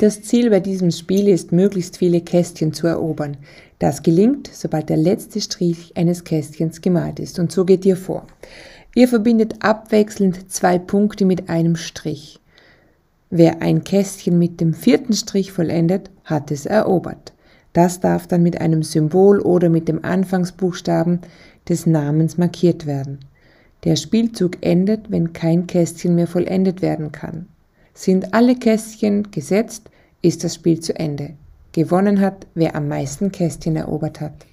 Das Ziel bei diesem Spiel ist, möglichst viele Kästchen zu erobern. Das gelingt, sobald der letzte Strich eines Kästchens gemalt ist. Und so geht ihr vor. Ihr verbindet abwechselnd zwei Punkte mit einem Strich. Wer ein Kästchen mit dem vierten Strich vollendet, hat es erobert. Das darf dann mit einem Symbol oder mit dem Anfangsbuchstaben des Namens markiert werden. Der Spielzug endet, wenn kein Kästchen mehr vollendet werden kann. Sind alle Kästchen gesetzt, ist das Spiel zu Ende. Gewonnen hat, wer am meisten Kästchen erobert hat.